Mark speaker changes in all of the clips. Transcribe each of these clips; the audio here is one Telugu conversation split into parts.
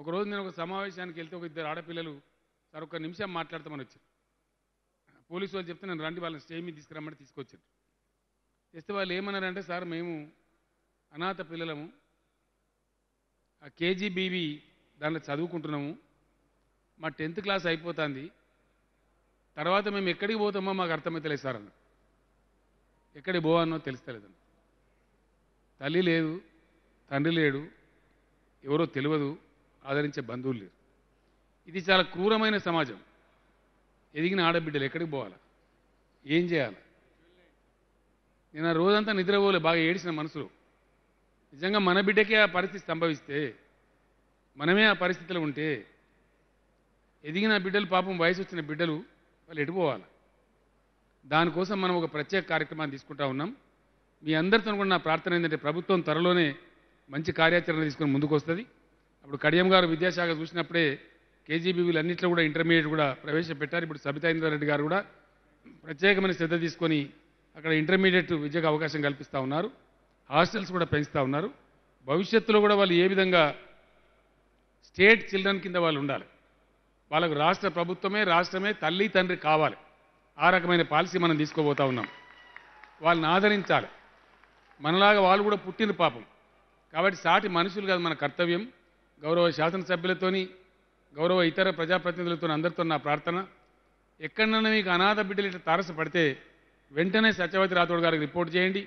Speaker 1: ఒకరోజు నేను ఒక సమావేశానికి వెళ్తే ఒక ఇద్దరు ఆడపిల్లలు సార్ ఒక నిమిషం మాట్లాడతామని వచ్చారు పోలీసు వాళ్ళు చెప్తే నేను రండి వాళ్ళని స్టే మీద తీసుకురమ్మని తీసుకొచ్చారు తెస్తే వాళ్ళు ఏమన్నారంటే సార్ మేము అనాథ పిల్లలము ఆ కేజీబీవీ దాంట్లో చదువుకుంటున్నాము మా టెన్త్ క్లాస్ అయిపోతుంది తర్వాత మేము ఎక్కడికి పోతామో మాకు అర్థమైతలేదు సార్ అన్న ఎక్కడికి పోవానో తెలుస్తలేదన్న తల్లి లేదు తండ్రి లేడు ఎవరో తెలియదు ఆదరించే బంధువులు లేరు ఇది చాలా క్రూరమైన సమాజం ఎదిగిన ఆడబిడ్డలు ఎక్కడికి పోవాలి ఏం చేయాలి నేను ఆ రోజంతా నిద్రపోలే బాగా ఏడిసిన మనసులో నిజంగా మన బిడ్డకే ఆ పరిస్థితి సంభవిస్తే మనమే ఆ పరిస్థితిలో ఉంటే ఎదిగిన బిడ్డలు పాపం వయసు వచ్చిన బిడ్డలు వాళ్ళు ఎటుపోవాలి దానికోసం మనం ఒక ప్రత్యేక కార్యక్రమాన్ని తీసుకుంటా ఉన్నాం మీ అందరితో కూడా నా ప్రార్థన ఏంటంటే ప్రభుత్వం త్వరలోనే మంచి కార్యాచరణ తీసుకుని ముందుకు వస్తుంది అప్పుడు కడియం గారు విద్యాశాఖ చూసినప్పుడే కేజీబీవీలు అన్నింటిలో కూడా ఇంటర్మీడియట్ కూడా ప్రవేశపెట్టారు ఇప్పుడు సబితా ఇంద్రారెడ్డి గారు కూడా ప్రత్యేకమైన శ్రద్ధ తీసుకొని అక్కడ ఇంటర్మీడియట్ విద్యకు అవకాశం కల్పిస్తూ ఉన్నారు హాస్టల్స్ కూడా పెంచుతూ ఉన్నారు భవిష్యత్తులో కూడా వాళ్ళు ఏ విధంగా స్టేట్ చిల్డ్రన్ కింద వాళ్ళు ఉండాలి వాళ్ళకు రాష్ట్ర ప్రభుత్వమే రాష్ట్రమే తల్లి తండ్రి కావాలి ఆ రకమైన పాలసీ మనం తీసుకోబోతా ఉన్నాం వాళ్ళని ఆదరించాలి మనలాగా వాళ్ళు కూడా పుట్టిన పాపం కాబట్టి సాటి మనుషులు కాదు మన కర్తవ్యం గౌరవ శాసనసభ్యులతోని గౌరవ ఇతర ప్రజాప్రతినిధులతో అందరితో నా ప్రార్థన ఎక్కడన్నా మీకు అనాథ బిడ్డలు ఇట్లా తారసపడితే వెంటనే సత్యవతి రాథోడ్ గారికి రిపోర్ట్ చేయండి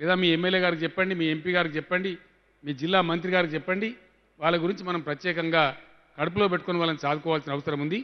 Speaker 1: లేదా మీ ఎమ్మెల్యే గారికి చెప్పండి మీ ఎంపీ గారికి చెప్పండి మీ జిల్లా మంత్రి గారికి చెప్పండి వాళ్ళ గురించి మనం ప్రత్యేకంగా కడుపులో పెట్టుకుని వాళ్ళని సాదుకోవాల్సిన అవసరం ఉంది